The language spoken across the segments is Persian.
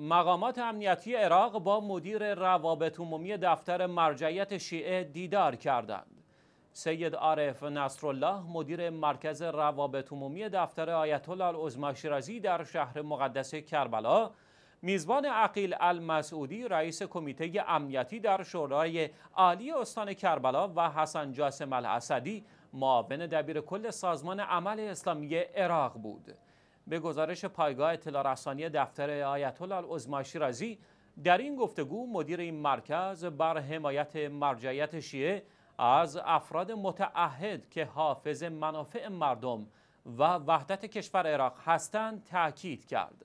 مقامات امنیتی عراق با مدیر روابط عمومی دفتر مرجعیت شیعه دیدار کردند. سید عارف نصرالله مدیر مرکز روابط عمومی دفتر آیت الله العظما شیرازی در شهر مقدس کربلا میزبان عقیل المسعودی رئیس کمیته امنیتی در شورای عالی استان کربلا و حسن جاسم الاسدی معاون دبیر کل سازمان عمل اسلامی عراق بود. به گزارش پایگاه اطلاع رسانی دفتر آیت الله العظما شیرازی در این گفتگو مدیر این مرکز بر حمایت مرجعیت شیعه از افراد متعهد که حافظ منافع مردم و وحدت کشور عراق هستند تاکید کرد.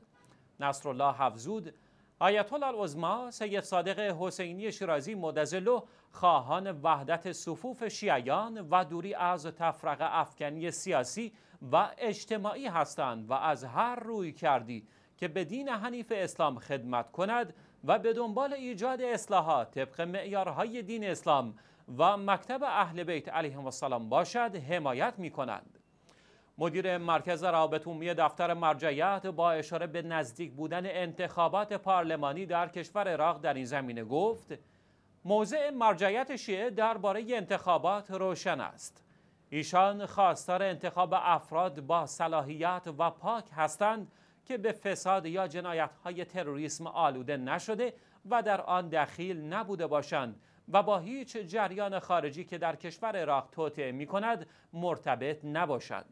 نصرالله حفزود آیت الله العظما سید صادق حسینی شیرازی مدظله خواهان وحدت صفوف شیعیان و دوری از تفرقه افکنی سیاسی و اجتماعی هستند و از هر روی کردی که به دین حنیف اسلام خدمت کند و به دنبال ایجاد اصلاحات طبق معیارهای دین اسلام و مکتب اهل بیت علیهم السلام باشد حمایت می کنند. مدیر مرکز روابط عمومی دفتر مرجعیت با اشاره به نزدیک بودن انتخابات پارلمانی در کشور عراق در این زمینه گفت موضع مرجعیت شیعه درباره انتخابات روشن است ایشان خواستار انتخاب افراد با صلاحیت و پاک هستند که به فساد یا های تروریسم آلوده نشده و در آن دخیل نبوده باشند و با هیچ جریان خارجی که در کشور عراق توطعه می کند مرتبط نباشند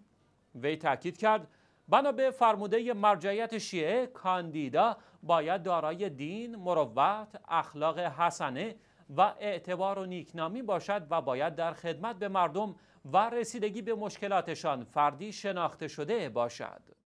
وی تاکید کرد بنا به فرموده مرجعیت شیعه کاندیدا باید دارای دین، مروت، اخلاق حسنه و اعتبار و نیکنامی باشد و باید در خدمت به مردم و رسیدگی به مشکلاتشان فردی شناخته شده باشد.